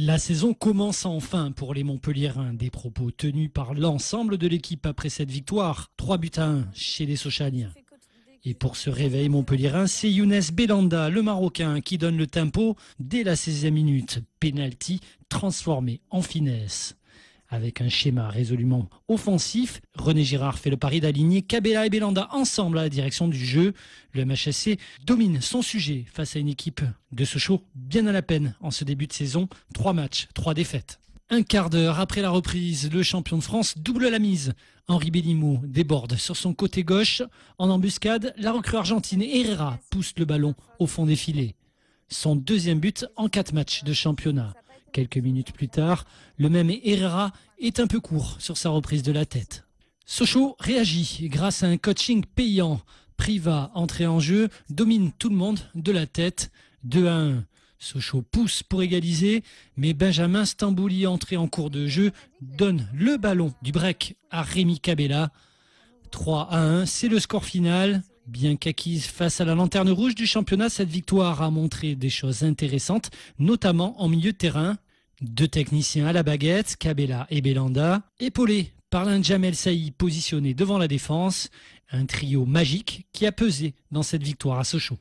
La saison commence enfin pour les Montpelliérains. Des propos tenus par l'ensemble de l'équipe après cette victoire. 3 buts à 1 chez les Sochaniens. Et pour ce réveil montpellierin, c'est Younes Belanda, le Marocain, qui donne le tempo dès la 16e minute. Penalty transformé en finesse. Avec un schéma résolument offensif, René Girard fait le pari d'aligner Cabela et Belanda ensemble à la direction du jeu. Le MHC domine son sujet face à une équipe de Sochaux bien à la peine en ce début de saison. Trois matchs, trois défaites. Un quart d'heure après la reprise, le champion de France double la mise. Henri Bellimo déborde sur son côté gauche. En embuscade, la recrue argentine Herrera pousse le ballon au fond des filets. Son deuxième but en quatre matchs de championnat. Quelques minutes plus tard, le même Herrera est un peu court sur sa reprise de la tête. Sochaux réagit grâce à un coaching payant. Priva, entré en jeu, domine tout le monde de la tête. 2 à 1. Sochaux pousse pour égaliser, mais Benjamin Stambouli, entré en cours de jeu, donne le ballon du break à Rémi Cabella. 3 à 1, c'est le score final. Bien qu'acquise face à la lanterne rouge du championnat, cette victoire a montré des choses intéressantes, notamment en milieu de terrain. Deux techniciens à la baguette, Cabella et Belanda, épaulés par l'un Jamel positionné devant la défense, un trio magique qui a pesé dans cette victoire à Sochaux.